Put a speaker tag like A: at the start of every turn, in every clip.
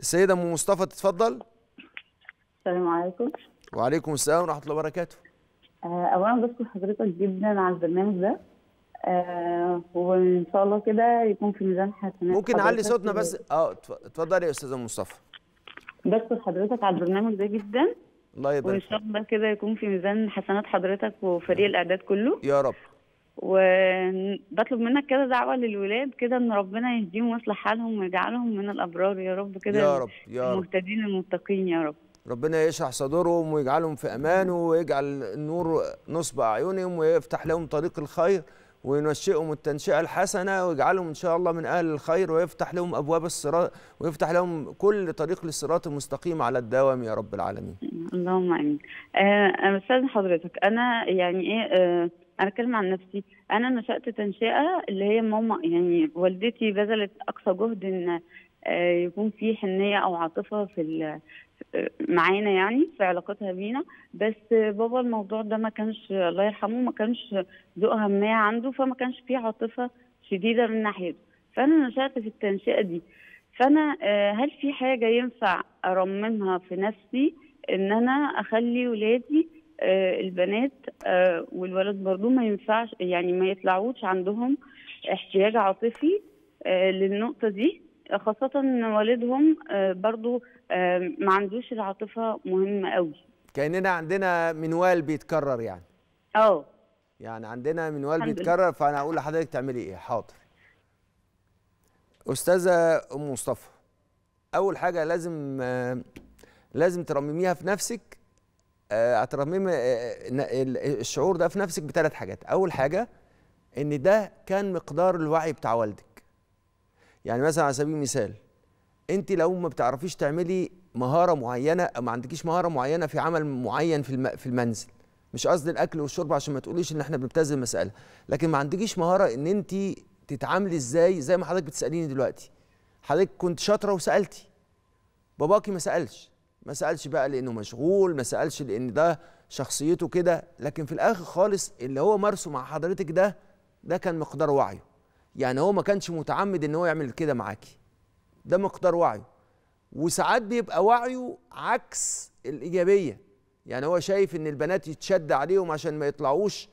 A: السيده ام مصطفى تتفضل
B: السلام عليكم
A: وعليكم السلام ورحمه الله وبركاته
B: آه، اولا بشكر حضرتك جدا على البرنامج ده آه وان شاء الله كده يكون في ميزان حسنات ممكن نعلي صوتنا بس
A: اه اتفضلي يا استاذه مصطفى
B: بشكر حضرتك على البرنامج ده جدا
A: الله يبارك وان شاء الله
B: كده يكون في ميزان حسنات حضرتك وفريق الاعداد كله يا رب وبطلب منك كده دعوه للولاد كده ان ربنا يهديهم ويصلح حالهم ويجعلهم من الابرار يا رب كده يا رب
A: يا رب المهتدين المتقين يا رب ربنا يشرح صدورهم ويجعلهم في امانه ويجعل النور نصب اعينهم ويفتح لهم طريق الخير وينشئهم التنشئه الحسنه ويجعلهم ان شاء الله من اهل الخير ويفتح لهم ابواب الصراط ويفتح لهم كل طريق للصراط المستقيم على الدوام يا رب العالمين.
B: اللهم امين. آه استاذ حضرتك انا يعني ايه آه، انا اتكلم عن نفسي انا نشات تنشئه اللي هي ماما يعني والدتي بذلت اقصى جهد ان آه، يكون في حنيه او عاطفه في آه، معانا يعني في علاقتها بينا بس بابا الموضوع ده ما كانش الله يرحمه ما كانش ذو اهميه عنده فما كانش فيه عاطفه شديده من ناحيته فانا نشات في التنشئه دي فانا آه، هل في حاجه ينفع ارممها في نفسي ان انا اخلي ولادي آه، البنات آه، والولد برضو ما ينفعش يعني ما يطلعوش عندهم احتياج عاطفي آه، للنقطة دي خاصة ان
A: والدهم برضو ما عندوش العاطفة مهمة قوي كأننا عندنا منوال بيتكرر يعني اه يعني عندنا منوال بيتكرر فانا هقول لحضرتك تعملي ايه حاضر استاذه ام مصطفى اول حاجه لازم لازم ترمميها في نفسك آه، مما آه، آه، الشعور ده في نفسك بثلاث حاجات اول حاجه ان ده كان مقدار الوعي بتاع والدك يعني مثلا على سبيل المثال انت لو ما بتعرفيش تعملي مهاره معينه او ما عندكيش مهاره معينه في عمل معين في في المنزل مش قصدي الاكل والشرب عشان ما تقوليش ان احنا بنبتزل المساله لكن ما عندكيش مهاره ان انت تتعاملي ازاي زي ما حضرتك بتساليني دلوقتي حضرتك كنت شاطره وسالتي باباكي ما سالش ما سالش بقى لانه مشغول ما سالش لان ده شخصيته كده لكن في الاخر خالص اللي هو مارسه مع حضرتك ده ده كان مقدار وعيه يعني هو ما كانش متعمد ان هو يعمل كده معاكي ده مقدار وعيه وساعات بيبقى وعيه عكس الايجابيه يعني هو شايف ان البنات يتشد عليهم عشان ما يطلعوش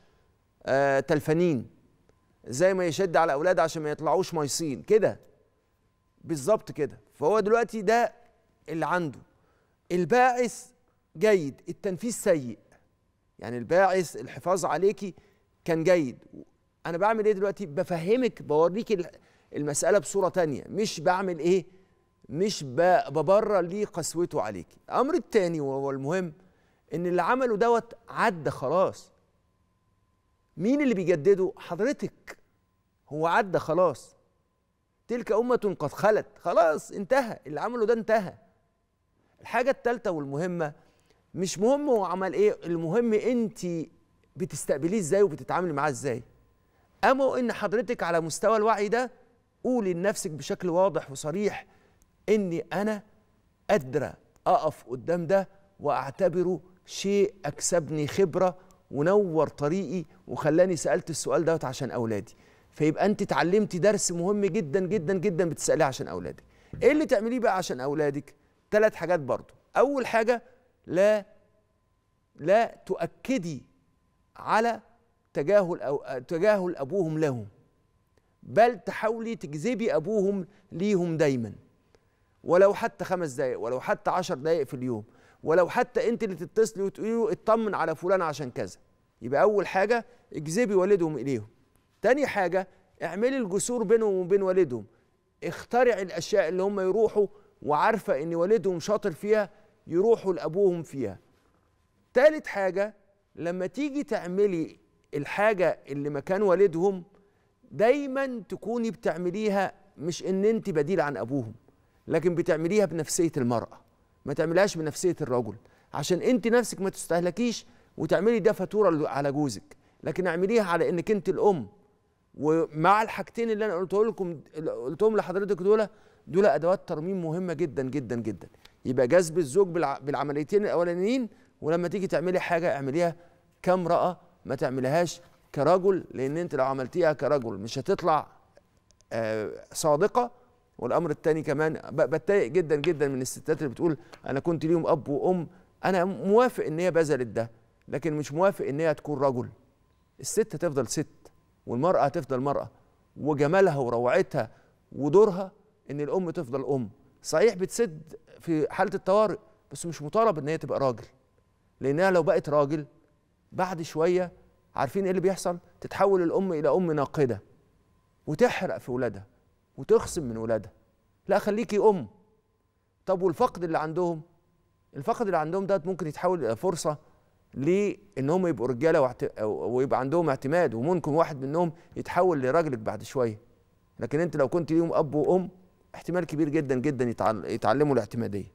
A: آه تلفانين زي ما يشد على اولاده عشان ما يطلعوش ميصين كده بالظبط كده فهو دلوقتي ده اللي عنده الباعث جيد التنفيذ سيء يعني الباعث الحفاظ عليكي كان جيد انا بعمل ايه دلوقتي بفهمك بوريك المساله بصوره تانية مش بعمل ايه مش ببرر ليه قسوته عليكي الامر الثاني وهو المهم ان اللي عمله دوت عدى خلاص مين اللي بيجدده حضرتك هو عدى خلاص تلك امه قد خلت خلاص انتهى اللي عمله ده انتهى الحاجه الثالثه والمهمه مش مهم هو عمل ايه المهم انت بتستقبليه ازاي وبتتعاملي معاه ازاي اما ان حضرتك على مستوى الوعي ده قولي لنفسك بشكل واضح وصريح اني انا قادره اقف قدام ده واعتبره شيء اكسبني خبره ونور طريقي وخلاني سالت السؤال دوت عشان اولادي فيبقى انت اتعلمتي درس مهم جدا جدا جدا بتساليه عشان اولادك ايه اللي تعمليه بقى عشان اولادك ثلاث حاجات برضو اول حاجه لا لا تؤكدي على تجاهل أو تجاهل ابوهم لهم بل تحاولي تجذبي ابوهم ليهم دايما ولو حتى خمس دقائق ولو حتى عشر دقائق في اليوم ولو حتى انت اللي تتصلي وتقولي له اطمن على فلان عشان كذا يبقى اول حاجه اجذبي والدهم اليهم تاني حاجه اعملي الجسور بينهم وبين والدهم اخترعي الاشياء اللي هم يروحوا وعارفه ان والدهم شاطر فيها يروحوا لابوهم فيها تالت حاجه لما تيجي تعملي الحاجه اللي مكان والدهم دايما تكوني بتعمليها مش ان انت بديل عن ابوهم لكن بتعمليها بنفسيه المراه ما تعملهاش بنفسيه الرجل عشان انت نفسك ما تستهلكيش وتعملي ده فاتوره على جوزك لكن اعمليها على انك انت الام ومع الحاجتين اللي انا قلته لكم قلتهم لحضرتك دول دول ادوات ترميم مهمه جدا جدا جدا يبقى جذب الزوج بالعمليتين الاولانيين ولما تيجي تعملي حاجه اعمليها كامراه ما تعمليهاش كرجل لان انت لو عملتيها كرجل مش هتطلع آه صادقه والامر الثاني كمان بتضايق جدا جدا من الستات اللي بتقول انا كنت ليهم اب وام انا موافق ان هي بذلت ده لكن مش موافق ان هي تكون رجل الست هتفضل ست والمرأة هتفضل مرأة وجمالها وروعتها ودورها إن الأم تفضل أم صحيح بتسد في حالة الطوارئ بس مش مطالب إن هي تبقى راجل لأنها لو بقت راجل بعد شوية عارفين إيه اللي بيحصل تتحول الأم إلى أم ناقدة وتحرق في ولادها وتخصم من ولادها لا خليكي أم طب والفقد اللي عندهم الفقد اللي عندهم ده ممكن يتحول إلى فرصة لانهم هم يبقوا رجاله واعت... ويبقى عندهم اعتماد وممكن واحد منهم يتحول لراجلك بعد شويه لكن انت لو كنت ليهم اب وام احتمال كبير جدا جدا يتعلموا الاعتماديه